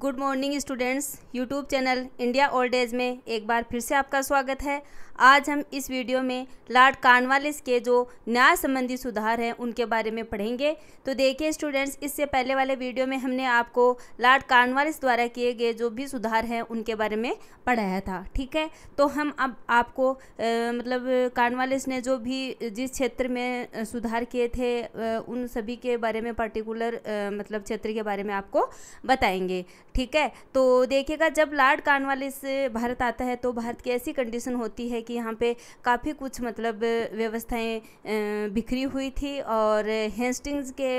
good morning students YouTube channel India old age में एक बार फिर से आपका स्वागत है आज हम इस वीडियो में लॉर्ड कार्नवालिस के जो न्याय संबंधी सुधार हैं उनके बारे में पढ़ेंगे तो देखिए स्टूडेंट्स इससे पहले वाले वीडियो में हमने आपको लॉर्ड कार्नवालिस द्वारा किए गए जो भी सुधार हैं उनके बारे में पढ़ाया था ठीक है तो हम अब आपको आ, मतलब कार्नवालिस ने जो भी जिस क्षेत्र में सुधार किए थे उन सभी के बारे में पर्टिकुलर मतलब क्षेत्र के बारे में आपको बताएंगे ठीक है तो देखिएगा जब लॉर्ड कार्नवालिस भारत आता है तो भारत की ऐसी कंडीशन होती है कि यहाँ पे काफ़ी कुछ मतलब व्यवस्थाएं बिखरी हुई थी और हेस्टिंग्स के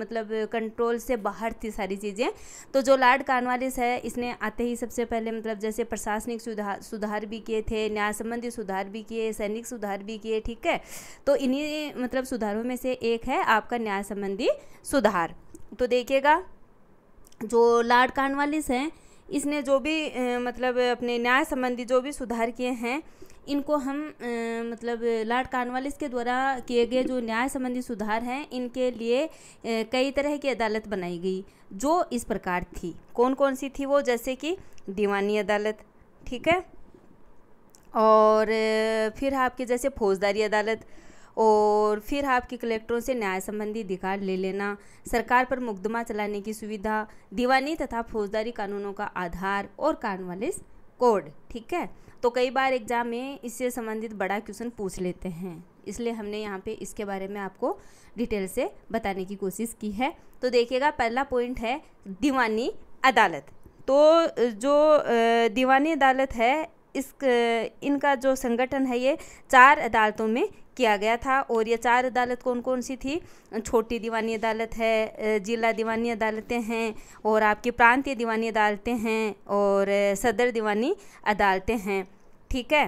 मतलब कंट्रोल से बाहर थी सारी चीज़ें तो जो लॉर्ड कार्नवालिस है इसने आते ही सबसे पहले मतलब जैसे प्रशासनिक सुधार सुधार भी किए थे न्याय संबंधी सुधार भी किए सैनिक सुधार भी किए ठीक है तो इन्हीं मतलब सुधारों में से एक है आपका न्याय संबंधी सुधार तो देखिएगा जो लॉर्ड कार्नवालिस हैं इसने जो भी मतलब अपने न्याय संबंधी जो भी सुधार किए हैं इनको हम मतलब लॉर्ड कार्नवालिस के द्वारा किए गए जो न्याय संबंधी सुधार हैं इनके लिए कई तरह की अदालत बनाई गई जो इस प्रकार थी कौन कौन सी थी वो जैसे कि दीवानी अदालत ठीक है और फिर आपके जैसे फौजदारी अदालत और फिर आपके कलेक्टरों से न्याय संबंधी अधिकार ले लेना सरकार पर मुकदमा चलाने की सुविधा दीवानी तथा फौजदारी कानूनों का आधार और कानवालिस कोड ठीक है तो कई बार एग्जाम में इससे संबंधित बड़ा क्वेश्चन पूछ लेते हैं इसलिए हमने यहाँ पे इसके बारे में आपको डिटेल से बताने की कोशिश की है तो देखिएगा पहला पॉइंट है दीवानी अदालत तो जो दीवानी अदालत है इस इनका जो संगठन है ये चार अदालतों में किया गया था और ये चार अदालत कौन कौन सी थी छोटी दीवानी अदालत है जिला दीवानी अदालतें हैं और आपकी प्रांतीय दीवानी अदालतें हैं और सदर दीवानी अदालतें हैं ठीक है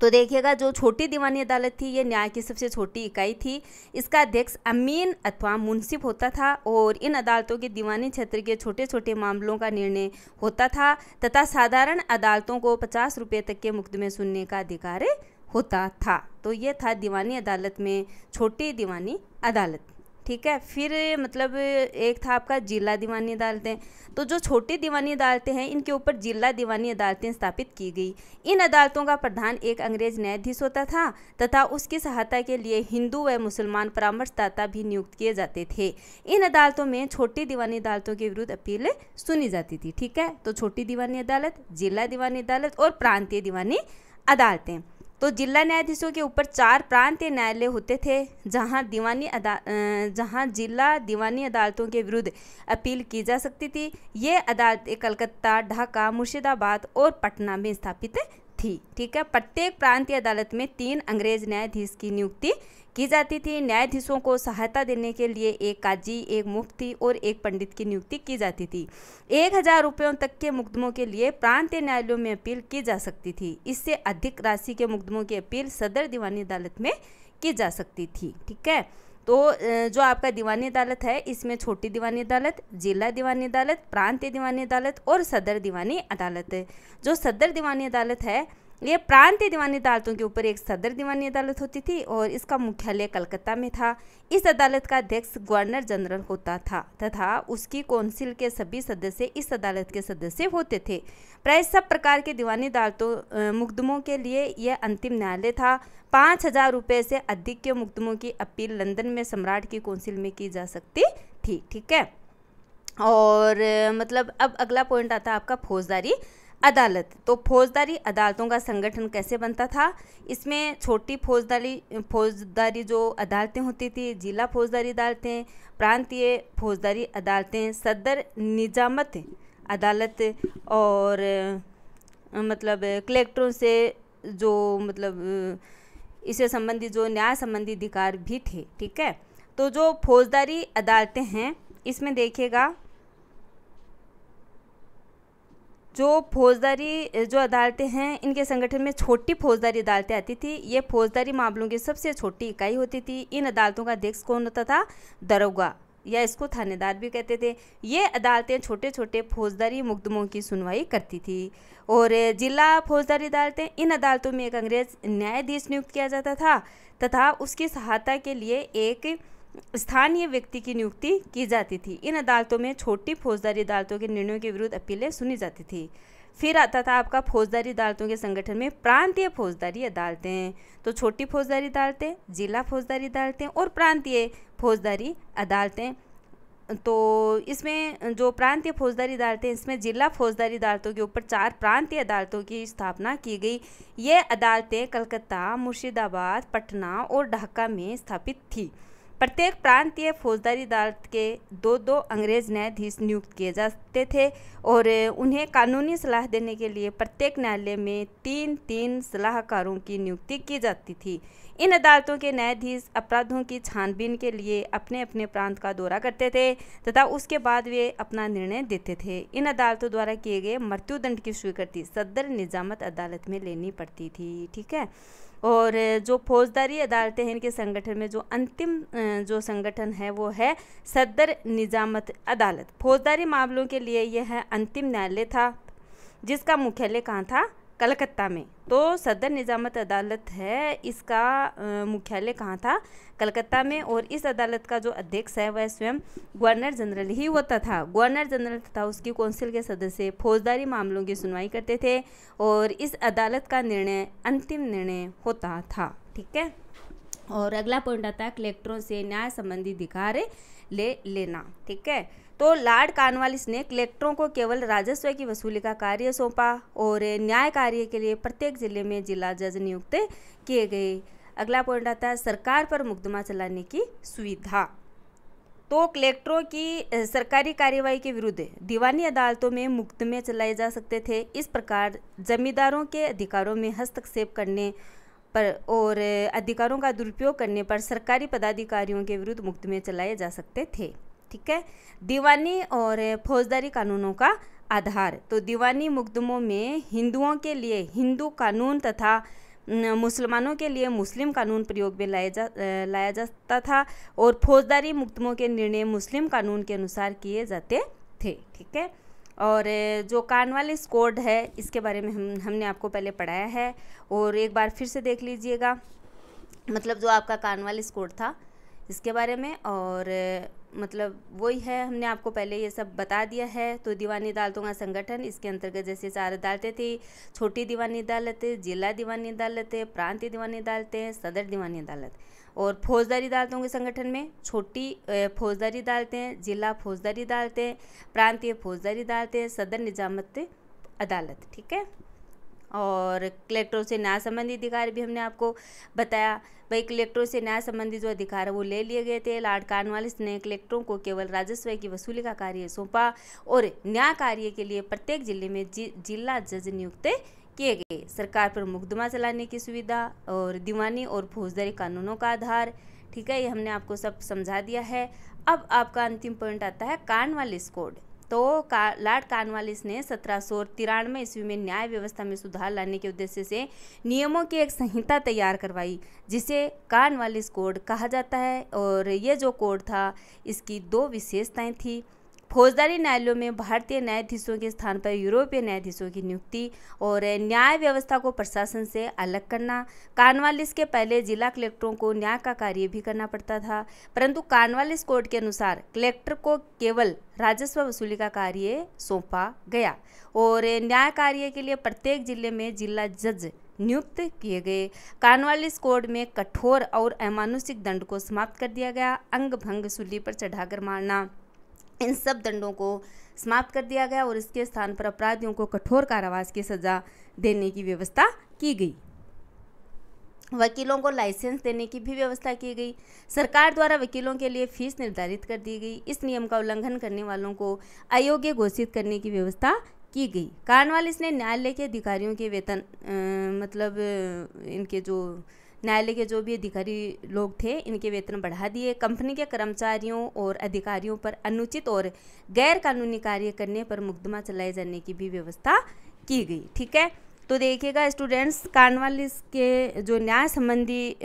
तो देखिएगा जो छोटी दीवानी अदालत थी ये न्याय की सबसे छोटी इकाई थी इसका अध्यक्ष अमीन अथवा मुंसिफ होता था और इन अदालतों के दीवानी क्षेत्र के छोटे छोटे मामलों का निर्णय होता था तथा साधारण अदालतों को पचास रुपये तक के मुकदमे सुनने का अधिकार होता था तो ये था दीवानी अदालत में छोटी दीवानी अदालत ठीक है फिर मतलब एक था आपका जिला दीवानी अदालतें तो जो छोटी दीवानी अदालतें हैं इनके ऊपर जिला दीवानी अदालतें स्थापित की गई इन अदालतों का प्रधान एक अंग्रेज न्यायाधीश होता था तथा उसकी सहायता के लिए हिंदू व मुसलमान परामर्शदाता भी नियुक्त किए जाते थे इन अदालतों में छोटी दीवानी अदालतों के विरुद्ध अपील सुनी जाती थी ठीक है तो छोटी दीवानी अदालत जिला दीवानी अदालत और प्रांतीय दीवानी अदालतें तो जिला न्यायाधीशों के ऊपर चार प्रांतीय न्यायालय होते थे जहां दीवानी अदा जहाँ जिला दीवानी अदालतों के विरुद्ध अपील की जा सकती थी ये अदालतें कलकत्ता ढाका मुर्शिदाबाद और पटना में स्थापित थी ठीक है प्रत्येक प्रांतीय अदालत में तीन अंग्रेज न्यायाधीश की नियुक्ति की जाती थी न्यायाधीशों को सहायता देने के लिए एक काजी एक मुफ्ती और एक पंडित की नियुक्ति की जाती थी एक हज़ार रुपयों तक के मुकदमों के लिए प्रांतीय न्यायालयों में अपील की जा सकती थी इससे अधिक राशि के मुकदमों की अपील सदर दीवानी अदालत में की जा सकती थी ठीक है तो जो आपका दीवानी अदालत है इसमें छोटी दीवानी अदालत जिला दीवानी अदालत प्रांतीय दीवानी अदालत और सदर दीवानी अदालत जो सदर दीवानी अदालत है ये प्रांतीय दीवानी अदालतों के ऊपर एक सदर दीवानी अदालत होती थी और इसका मुख्यालय कलकत्ता में था इस अदालत का अध्यक्ष गवर्नर जनरल होता था तथा उसकी कौंसिल के सभी सदस्य इस अदालत के सदस्य होते थे प्राय सब प्रकार के दीवानी अदालतों मुकदमों के लिए यह अंतिम न्यायालय था पाँच हज़ार रुपये से अधिक के मुकदमों की अपील लंदन में सम्राट की कौंसिल में की जा सकती थी ठीक है और मतलब अब अगला पॉइंट आता है आपका फौजदारी अदालत तो फौजदारी अदालतों का संगठन कैसे बनता था इसमें छोटी फौजदारी फौजदारी जो अदालतें होती थी जिला फौजदारी अदालतें प्रांतीय फौजदारी अदालतें सदर निजामत अदालत और मतलब कलेक्टरों से जो मतलब इससे संबंधी जो न्याय संबंधी अधिकार भी थे ठीक है तो जो फौजदारी अदालतें हैं इसमें देखिएगा जो फौजदारी जो अदालतें हैं इनके संगठन में छोटी फौजदारी अदालतें आती थी ये फौजदारी मामलों की सबसे छोटी इकाई होती थी इन अदालतों का अध्यक्ष कौन होता था दरोगा या इसको थानेदार भी कहते थे ये अदालतें छोटे छोटे फौजदारी मुकदमों की सुनवाई करती थी और जिला फौजदारी अदालतें इन अदालतों में एक अंग्रेज न्यायाधीश नियुक्त किया जाता था तथा उसकी सहायता के लिए एक स्थानीय व्यक्ति की नियुक्ति की जाती थी इन अदालतों में छोटी फौजदारी अदालतों के निर्णयों के विरुद्ध अपीलें सुनी जाती थी फिर आता था आपका फौजदारी अदालतों के संगठन में प्रांतीय फौजदारी अदालतें तो छोटी फौजदारी अदालतें जिला फौजदारी अदालतें और प्रांतीय फौजदारी अदालतें तो इसमें जो प्रांतीय फौजदारी अदालतें इसमें जिला फौजदारी अदालतों के ऊपर चार प्रांतीय अदालतों की स्थापना की गई ये अदालतें कलकत्ता मुर्शिदाबाद पटना और ढाका में स्थापित थी प्रत्येक प्रांतीय फौजदारी अदालत के दो दो अंग्रेज न्यायाधीश नियुक्त किए जाते थे और उन्हें कानूनी सलाह देने के लिए प्रत्येक न्यायालय में तीन तीन सलाहकारों की नियुक्ति की जाती थी इन अदालतों के न्यायाधीश अपराधों की छानबीन के लिए अपने अपने प्रांत का दौरा करते थे तथा उसके बाद वे अपना निर्णय देते थे इन अदालतों द्वारा किए गए मृत्युदंड की स्वीकृति सदर निजामत अदालत में लेनी पड़ती थी ठीक है और जो फौजदारी अदालतें हैं इनके संगठन में जो अंतिम जो संगठन है वो है सदर निजामत अदालत फौजदारी मामलों के लिए यह अंतिम न्यायालय था जिसका मुख्यालय कहाँ था कलकत्ता में तो सदर निज़ामत अदालत है इसका मुख्यालय कहाँ था कलकत्ता में और इस अदालत का जो अध्यक्ष है वह स्वयं गवर्नर जनरल ही होता था गवर्नर जनरल तथा उसकी कौंसिल के सदस्य फौजदारी मामलों की सुनवाई करते थे और इस अदालत का निर्णय अंतिम निर्णय होता था ठीक है और अगला पॉइंट आता है कलेक्टरों से न्याय संबंधी अधिकार ले लेना ठीक है तो लॉर्ड कार्नवालिस ने कलेक्टरों को केवल राजस्व की वसूली का कार्य सौंपा और न्याय कार्य के लिए प्रत्येक जिले में जिला जज नियुक्त किए गए अगला पॉइंट आता है सरकार पर मुकदमा चलाने की सुविधा तो कलेक्टरों की सरकारी कार्यवाही के विरुद्ध दीवानी अदालतों में मुकदमे चलाए जा सकते थे इस प्रकार जमींदारों के अधिकारों में हस्तक्षेप करने पर और अधिकारों का दुरुपयोग करने पर सरकारी पदाधिकारियों के विरुद्ध मुकदमे चलाए जा सकते थे ठीक है दीवानी और फौजदारी कानूनों का आधार तो दीवानी मुकदमों में हिंदुओं के लिए हिंदू कानून तथा मुसलमानों के लिए मुस्लिम कानून प्रयोग में लाया जा लाया जाता था और फौजदारी मुकदमों के निर्णय मुस्लिम कानून के अनुसार किए जाते थे ठीक है और जो कार्नवालिस कोड है इसके बारे में हम हमने आपको पहले पढ़ाया है और एक बार फिर से देख लीजिएगा मतलब जो आपका कानवालिस कोड था इसके बारे में और मतलब वही है हमने आपको पहले ये सब बता दिया है तो दीवानी अदालतों का संगठन इसके अंतर्गत जैसे चार अदालतें थी छोटी दीवानी अदालतें जिला दीवानी अदालतें प्रांतीय दीवानी अदालतें सदर दीवानी अदालत और फौजदारी अदालतों के संगठन में छोटी फौजदारी अदालतें जिला फौजदारी अदालतें प्रांतीय फौजदारी अदालतें सदर निजामत अदालत ठीक है और कलेक्टरों से न्याय संबंधी अधिकार भी हमने आपको बताया भाई कलेक्टरों से न्याय संबंधी जो अधिकार है वो ले लिए गए थे लाड कार्नवालिस ने कलेक्टरों को केवल राजस्व की वसूली का कार्य सौंपा और न्याय कार्य के लिए प्रत्येक जिले में जि, जिला जज नियुक्त किए गए सरकार पर मुकदमा चलाने की सुविधा और दीवानी और फौजदारी कानूनों का आधार ठीक है ये हमने आपको सब समझा दिया है अब आपका अंतिम पॉइंट आता है कार्नवालिस कोड तो का, लॉर्ड कार्नवालिस ने सत्रह सौ तिरानवे ईस्वी में न्याय व्यवस्था में सुधार लाने के उद्देश्य से नियमों की एक संहिता तैयार करवाई जिसे कार्नवालिस कोड कहा जाता है और ये जो कोड था इसकी दो विशेषताएँ थी फौजदारी न्यायालयों में भारतीय न्यायाधीशों के स्थान पर यूरोपीय न्यायाधीशों की नियुक्ति और न्याय व्यवस्था को प्रशासन से अलग करना कार्नवालिस के पहले जिला कलेक्टरों को न्याय का कार्य भी करना पड़ता था परंतु कार्नवालिस कोर्ट के अनुसार कलेक्टर को केवल राजस्व वसूली का कार्य सौंपा गया और न्याय कार्य के लिए प्रत्येक जिले में जिला जज नियुक्त किए गए कार्नवालिस कोड में कठोर और अमानुषिक दंड को समाप्त कर दिया गया अंग भंग सूली पर चढ़ाकर मारना इन सब दंडों को समाप्त कर दिया गया और इसके स्थान पर अपराधियों को कठोर कारावास की सज़ा देने की व्यवस्था की गई वकीलों को लाइसेंस देने की भी व्यवस्था की गई सरकार द्वारा वकीलों के लिए फीस निर्धारित कर दी गई इस नियम का उल्लंघन करने वालों को अयोग्य घोषित करने की व्यवस्था की गई कार्नवाल इसने न्यायालय के अधिकारियों के वेतन आ, मतलब इनके जो न्यायालय के जो भी अधिकारी लोग थे इनके वेतन बढ़ा दिए कंपनी के कर्मचारियों और अधिकारियों पर अनुचित और गैर कानूनी कार्य करने पर मुकदमा चलाए जाने की भी व्यवस्था की गई ठीक है तो देखिएगा स्टूडेंट्स कार्नवाल के जो न्याय संबंधी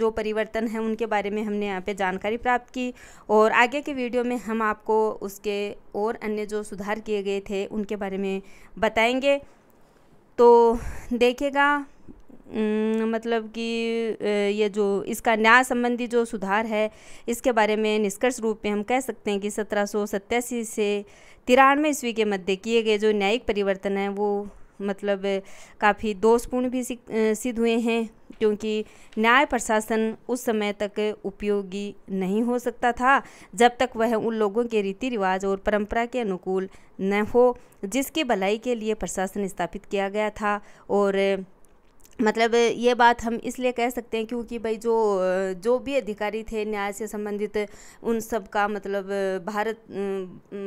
जो परिवर्तन है उनके बारे में हमने यहाँ पे जानकारी प्राप्त की और आगे के वीडियो में हम आपको उसके और अन्य जो सुधार किए गए थे उनके बारे में बताएंगे तो देखिएगा मतलब कि ये जो इसका न्याय संबंधी जो सुधार है इसके बारे में निष्कर्ष रूप में हम कह सकते हैं कि सत्रह से तिरानवे ईस्वी के मध्य किए गए जो न्यायिक परिवर्तन हैं वो मतलब काफ़ी दोषपूर्ण भी सिद्ध हुए हैं क्योंकि न्याय प्रशासन उस समय तक उपयोगी नहीं हो सकता था जब तक वह उन लोगों के रीति रिवाज और परंपरा के अनुकूल न हो जिसकी भलाई के लिए प्रशासन स्थापित किया गया था और मतलब ये बात हम इसलिए कह सकते हैं क्योंकि भाई जो जो भी अधिकारी थे न्याय से संबंधित उन सब का मतलब भारत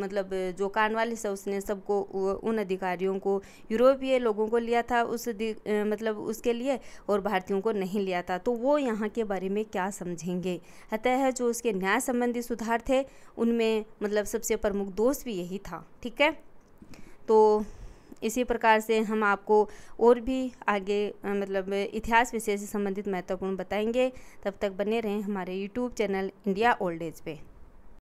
मतलब जो कानवालिस है उसने सबको उन अधिकारियों को यूरोपीय लोगों को लिया था उस मतलब उसके लिए और भारतीयों को नहीं लिया था तो वो यहाँ के बारे में क्या समझेंगे अतः जो उसके न्याय संबंधी सुधार थे उनमें मतलब सबसे प्रमुख दोष भी यही था ठीक है तो इसी प्रकार से हम आपको और भी आगे मतलब इतिहास विषय से संबंधित महत्वपूर्ण बताएंगे तब तक बने रहें हमारे YouTube channel India old age पे